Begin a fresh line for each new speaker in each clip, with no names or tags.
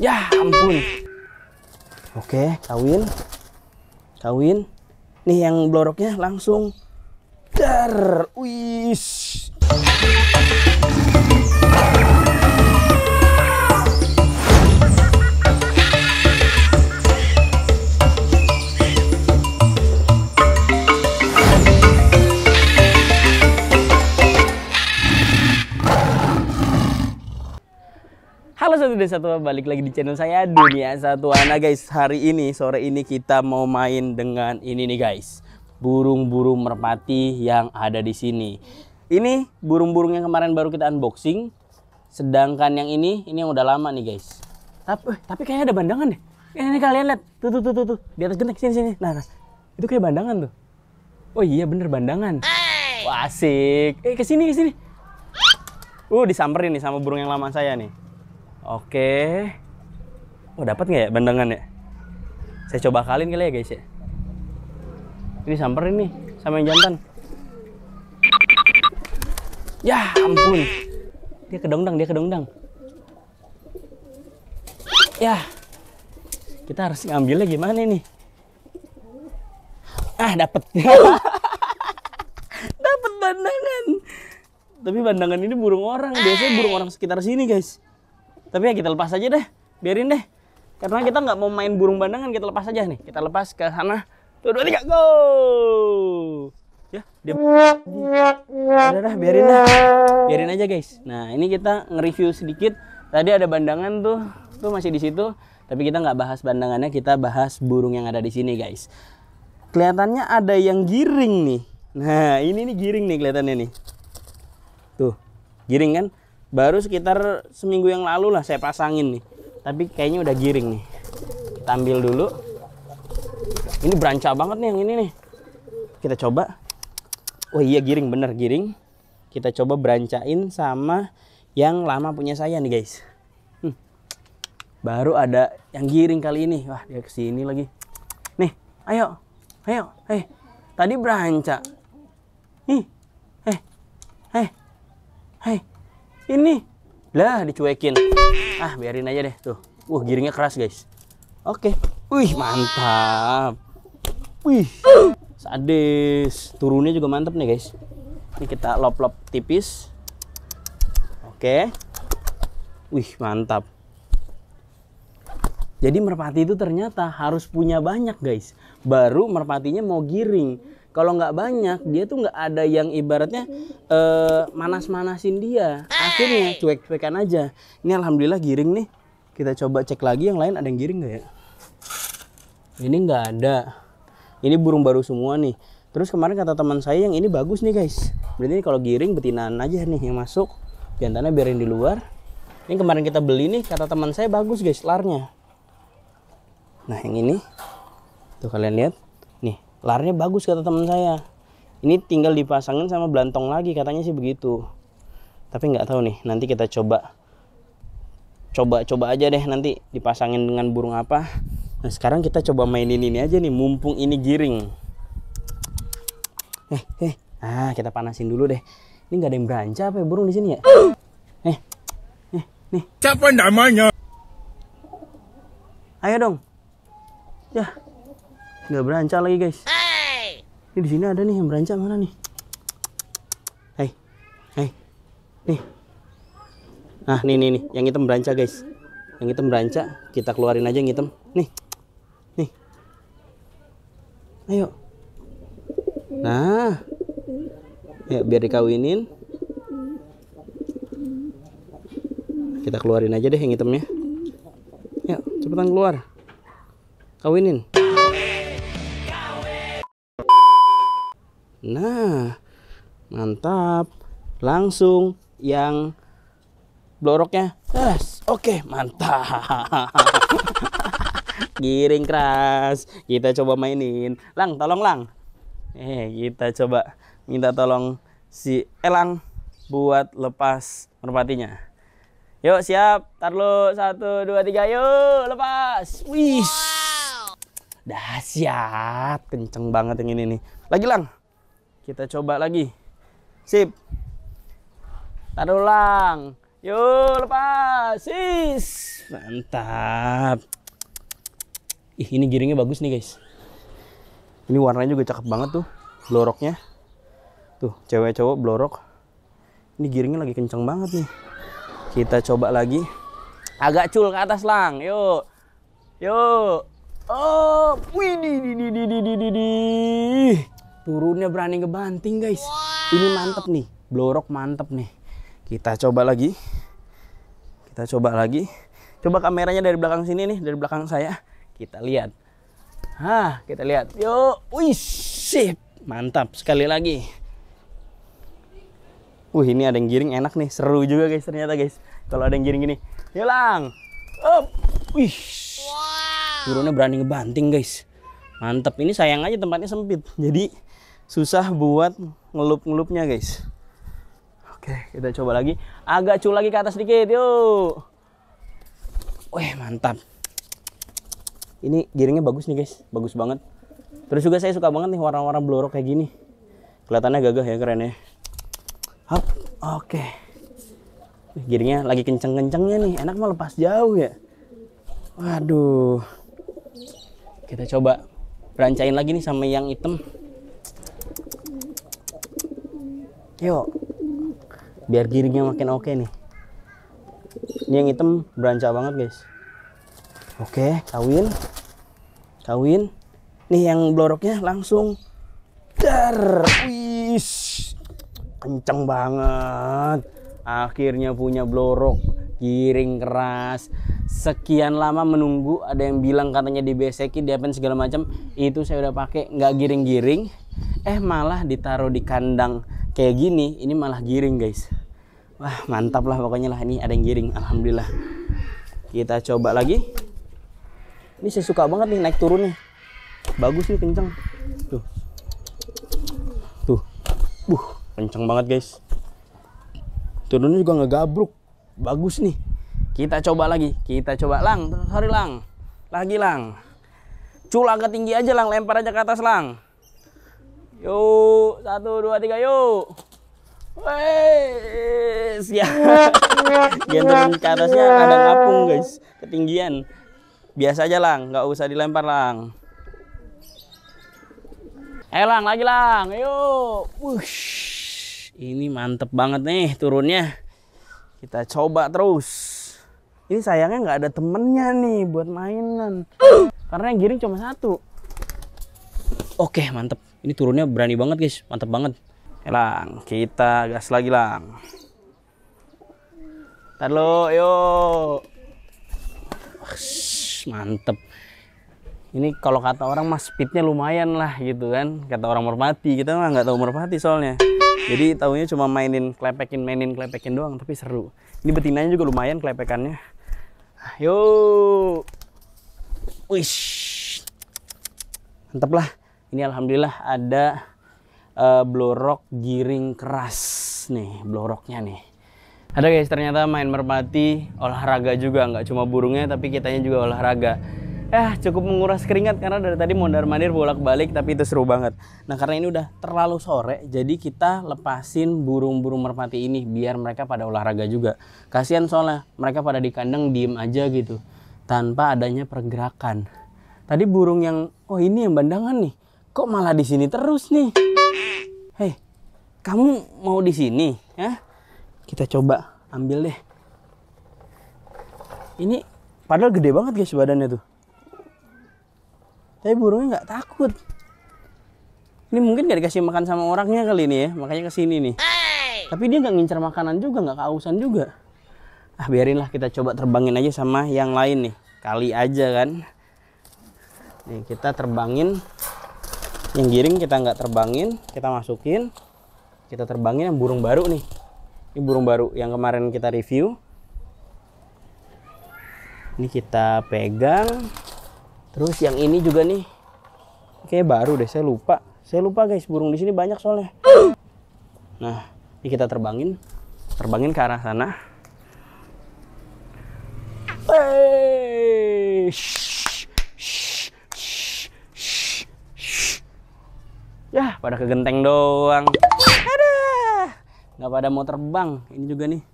Ya ampun. Oke, kawin. Kawin. Nih yang bloroknya langsung. Dar. Wis. udah satu balik lagi di channel saya Dunia Satuana guys. Hari ini sore ini kita mau main dengan ini nih guys. Burung-burung merpati yang ada di sini. Ini burung-burung yang kemarin baru kita unboxing. Sedangkan yang ini ini yang udah lama nih guys. Tapi eh, tapi kayaknya ada bandangan deh. Eh, ini kalian lihat. Tuh tuh tuh tuh tuh. Di atas genteng sini sini. Nah, nah. Itu kayak bandangan tuh. Oh iya bener bandangan. Wah, asik. Eh kesini kesini. Uh disamperin nih sama burung yang lama saya nih. Oke. Oh, dapat nggak ya bandengan ya? Saya coba kalin kali ya, guys ya. Ini samperin nih sama yang jantan. Ya ampun. Dia kedongdang, dia kedongdang. Ya. Kita harus ngambilnya gimana ini? Ah, dapat. dapat bandangan. Tapi bandangan ini burung orang, biasanya burung orang sekitar sini, guys tapi ya kita lepas aja deh biarin deh karena kita nggak mau main burung bandangan kita lepas aja nih kita lepas ke sana tuh dua tiga go ya dia udah dah biarin dah biarin aja guys nah ini kita nge-review sedikit tadi ada bandangan tuh tuh masih di situ tapi kita nggak bahas bandangannya kita bahas burung yang ada di sini guys kelihatannya ada yang giring nih nah ini nih giring nih kelihatannya nih tuh giring kan baru sekitar seminggu yang lalu lah saya pasangin nih tapi kayaknya udah giring nih kita ambil dulu ini beranca banget nih yang ini nih kita coba oh iya giring bener giring kita coba berancain sama yang lama punya saya nih guys hmm. baru ada yang giring kali ini wah dia kesini lagi nih ayo ayo eh tadi beranca ih eh eh, eh ini lah dicuekin ah biarin aja deh tuh uh giringnya keras guys oke okay. wih mantap wih sadis turunnya juga mantap nih guys ini kita lop-lop tipis oke okay. wih mantap jadi merpati itu ternyata harus punya banyak guys baru merpatinya mau giring kalau nggak banyak dia tuh nggak ada yang ibaratnya uh, manas-manasin dia akhirnya cuek-cuekan aja ini alhamdulillah giring nih kita coba cek lagi yang lain ada yang giring nggak ya ini nggak ada ini burung baru semua nih terus kemarin kata teman saya yang ini bagus nih guys berarti ini kalau giring betina aja nih yang masuk jantannya biarin di luar ini kemarin kita beli nih kata teman saya bagus guys larnya nah yang ini tuh kalian lihat larnya bagus kata teman saya ini tinggal dipasangin sama belantong lagi katanya sih begitu tapi nggak tahu nih nanti kita coba coba coba aja deh nanti dipasangin dengan burung apa nah sekarang kita coba mainin ini aja nih mumpung ini giring eh eh ah kita panasin dulu deh ini nggak ada yang beranca apa ya burung di sini ya eh eh nih siapa namanya ayo dong ya nggak berancang lagi guys hey. ini di sini ada nih yang berancang mana nih hei hei nih nah nih nih nih yang hitam berancak guys yang hitam berancak kita keluarin aja yang hitam nih nih ayo nah ya biar dikawinin kita keluarin aja deh yang hitamnya ya cepetan keluar kawinin Nah, mantap. Langsung yang bloroknya. Yes, oke, mantap. Giring keras. Kita coba mainin. Lang, tolong Lang. Eh, kita coba minta tolong si Elang buat lepas merpatinya. Yuk siap, tar satu dua tiga yuk lepas. Wih, wow. siap. kenceng banget yang ini nih. Lagi lang. Kita coba lagi. Sip. Taruh ulang. Yuk, lepas. Sis. Mantap. Ih, ini giringnya bagus nih, guys. Ini warnanya juga cakep banget tuh. Bloroknya. Tuh, cewek cowok blorok. Ini giringnya lagi kenceng banget nih. Kita coba lagi. Agak cul ke atas, Lang. Yuk. Yuk. Oh, wih, di, di, di, di, di, di, di turunnya berani ngebanting guys wow. ini mantep nih blorok mantep nih kita coba lagi kita coba lagi coba kameranya dari belakang sini nih dari belakang saya kita lihat Hah, kita lihat. Yo, wih, sip. Mantap sekali lagi. Wih, ini ada yang giring enak nih. Seru juga guys ternyata guys. Kalau ada yang giring gini. Hilang. Up. Wih. Wow. Turunnya berani ngebanting guys. Mantap. Ini sayang aja tempatnya sempit. Jadi susah buat ngelup-ngelupnya guys oke kita coba lagi agak cul lagi ke atas dikit yuk wih mantap ini giringnya bagus nih guys bagus banget terus juga saya suka banget nih warna-warna blorok kayak gini kelihatannya gagah ya keren ya Hop, oke giringnya lagi kenceng-kencengnya nih enak mah lepas jauh ya waduh kita coba rancain lagi nih sama yang hitam Yuk. Biar giringnya makin oke okay nih. Ini yang hitam beranca banget, guys. Oke, okay, kawin. Kawin. Nih yang bloroknya langsung dar. Wis. Kenceng banget. Akhirnya punya blorok giring keras sekian lama menunggu ada yang bilang katanya dibeseki diapain segala macam itu saya udah pakai nggak giring-giring eh malah ditaruh di kandang kayak gini ini malah giring guys wah mantap lah pokoknya lah ini ada yang giring alhamdulillah kita coba lagi ini saya suka banget nih naik turunnya bagus nih kenceng tuh tuh uh, kenceng banget guys turunnya juga ngegabruk bagus nih kita coba lagi kita coba lang sorry lang lagi lang cula ke tinggi aja lang lempar aja ke atas lang Yuk, satu, dua, tiga, yuk. Wes, ya. Gendong ada ngapung guys, ketinggian. Biasa aja lang, nggak usah dilempar lang. Ayo eh, lang, lagi lang, yuk. Wush. Ini mantep banget nih turunnya. Kita coba terus ini sayangnya nggak ada temennya nih buat mainan karena yang giring cuma satu oke mantep ini turunnya berani banget guys, mantap banget. Elang, eh, kita gas lagi lang. Ntar yo. yuk. Mantep. Ini kalau kata orang mas speednya lumayan lah gitu kan. Kata orang merpati, kita mah nggak tahu merpati soalnya. Jadi tahunya cuma mainin klepekin, mainin klepekin doang, tapi seru. Ini betinanya juga lumayan klepekannya. Ah, yuk. Wish. Mantep lah ini alhamdulillah ada uh, blorok giring keras nih bloroknya nih ada guys ternyata main merpati olahraga juga nggak cuma burungnya tapi kitanya juga olahraga eh cukup menguras keringat karena dari tadi mondar mandir bolak balik tapi itu seru banget nah karena ini udah terlalu sore jadi kita lepasin burung-burung merpati ini biar mereka pada olahraga juga kasihan soalnya mereka pada di kandang diem aja gitu tanpa adanya pergerakan tadi burung yang oh ini yang bandangan nih kok malah di sini terus nih? Hei, kamu mau di sini? Ya? Kita coba ambil deh. Ini padahal gede banget guys badannya tuh. Tapi burungnya nggak takut. Ini mungkin gak dikasih makan sama orangnya kali ini ya, makanya kesini nih. Tapi dia nggak ngincer makanan juga, nggak kausan juga. Ah biarinlah kita coba terbangin aja sama yang lain nih, kali aja kan. Nih kita terbangin yang giring kita nggak terbangin kita masukin kita terbangin yang burung baru nih ini burung baru yang kemarin kita review ini kita pegang terus yang ini juga nih oke baru deh saya lupa saya lupa guys burung di sini banyak soalnya nah ini kita terbangin terbangin ke arah sana Dah, pada kegenteng doang. Ada. Nggak pada mau terbang. Ini juga nih.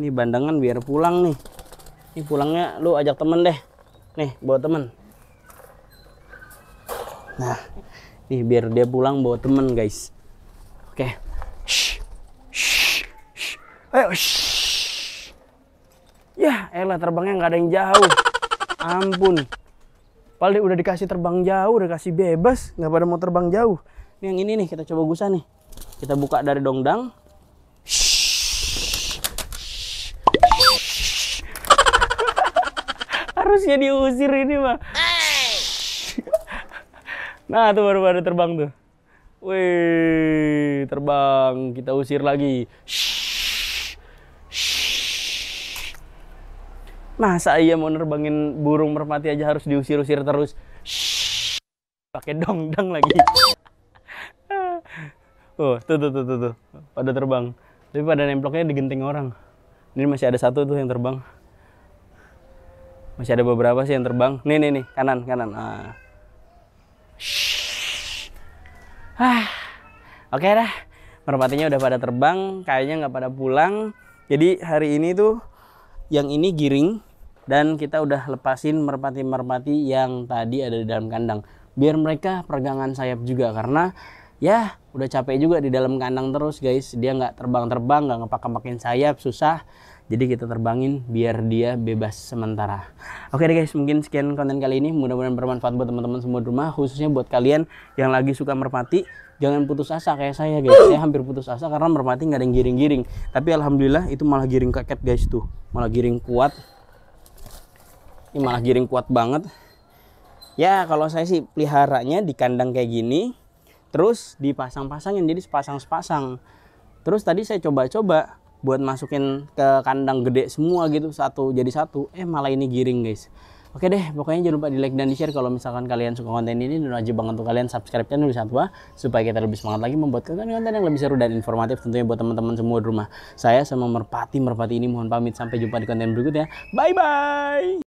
Ini bandangan biar pulang nih. Ini pulangnya lu ajak temen deh. Nih, bawa temen. Nah, nih biar dia pulang bawa temen guys. Oke. Okay. Ayo. Shh. Ya, elah terbangnya nggak ada yang jauh. Ampun. Paling udah dikasih terbang jauh, udah kasih bebas, nggak pada mau terbang jauh. Ini yang ini nih kita coba busa nih. Kita buka dari dongdang. Harusnya diusir ini mah. Nah tuh baru baru terbang tuh. Wih terbang kita usir lagi. Masa iya mau nerbangin burung merpati aja harus diusir-usir terus? Pakai dongdang lagi. Oh, tuh, tuh, tuh, tuh, tuh. Pada terbang. Tapi pada nemploknya digenting orang. Ini masih ada satu tuh yang terbang. Masih ada beberapa sih yang terbang. Nih, nih, nih. Kanan, kanan. Ah. Shhh. Ah. Oke okay dah. Merpatinya udah pada terbang. Kayaknya nggak pada pulang. Jadi hari ini tuh yang ini giring. Dan kita udah lepasin merpati-merpati yang tadi ada di dalam kandang. Biar mereka peregangan sayap juga. Karena ya udah capek juga di dalam kandang terus guys dia nggak terbang-terbang nggak ngepak-ngepakin sayap susah jadi kita terbangin biar dia bebas sementara oke deh guys mungkin sekian konten kali ini mudah-mudahan bermanfaat buat teman-teman semua di rumah khususnya buat kalian yang lagi suka merpati jangan putus asa kayak saya guys saya hampir putus asa karena merpati nggak ada yang giring-giring tapi alhamdulillah itu malah giring keket guys tuh malah giring kuat ini malah giring kuat banget ya kalau saya sih peliharanya di kandang kayak gini terus dipasang-pasangin jadi sepasang-sepasang terus tadi saya coba-coba buat masukin ke kandang gede semua gitu satu jadi satu eh malah ini giring guys oke deh pokoknya jangan lupa di like dan di share kalau misalkan kalian suka konten ini dan wajib banget untuk kalian subscribe channel Satwa supaya kita lebih semangat lagi membuat konten-konten yang lebih seru dan informatif tentunya buat teman-teman semua di rumah saya sama Merpati Merpati ini mohon pamit sampai jumpa di konten berikutnya bye bye